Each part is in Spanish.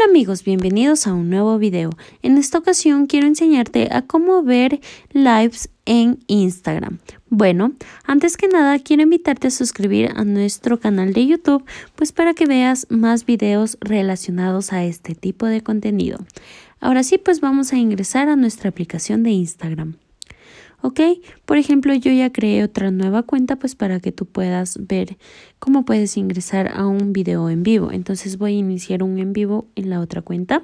Hola amigos, bienvenidos a un nuevo video. En esta ocasión quiero enseñarte a cómo ver lives en Instagram. Bueno, antes que nada quiero invitarte a suscribir a nuestro canal de YouTube, pues para que veas más videos relacionados a este tipo de contenido. Ahora sí, pues vamos a ingresar a nuestra aplicación de Instagram. ¿ok? Por ejemplo, yo ya creé otra nueva cuenta pues para que tú puedas ver cómo puedes ingresar a un video en vivo. Entonces voy a iniciar un en vivo en la otra cuenta.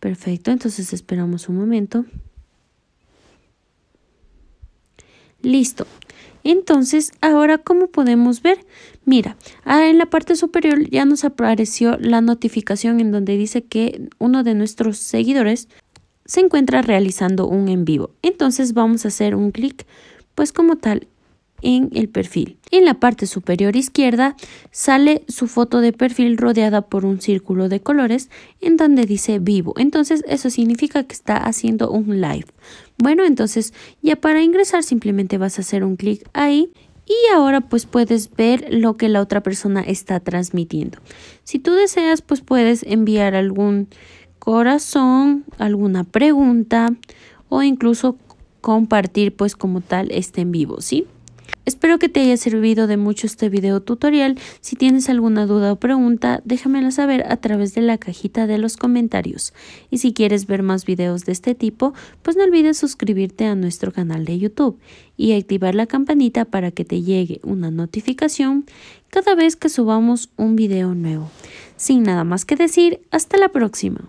Perfecto, entonces esperamos un momento. Listo. Entonces, ahora ¿cómo podemos ver, mira, ah, en la parte superior ya nos apareció la notificación en donde dice que uno de nuestros seguidores se encuentra realizando un en vivo. Entonces vamos a hacer un clic, pues como tal, en el perfil. En la parte superior izquierda sale su foto de perfil rodeada por un círculo de colores en donde dice vivo. Entonces eso significa que está haciendo un live. Bueno, entonces ya para ingresar simplemente vas a hacer un clic ahí y ahora pues puedes ver lo que la otra persona está transmitiendo. Si tú deseas pues puedes enviar algún corazón, alguna pregunta o incluso compartir pues como tal este en vivo, ¿sí? Espero que te haya servido de mucho este video tutorial. Si tienes alguna duda o pregunta, déjamela saber a través de la cajita de los comentarios. Y si quieres ver más videos de este tipo, pues no olvides suscribirte a nuestro canal de YouTube y activar la campanita para que te llegue una notificación cada vez que subamos un video nuevo. Sin nada más que decir, hasta la próxima.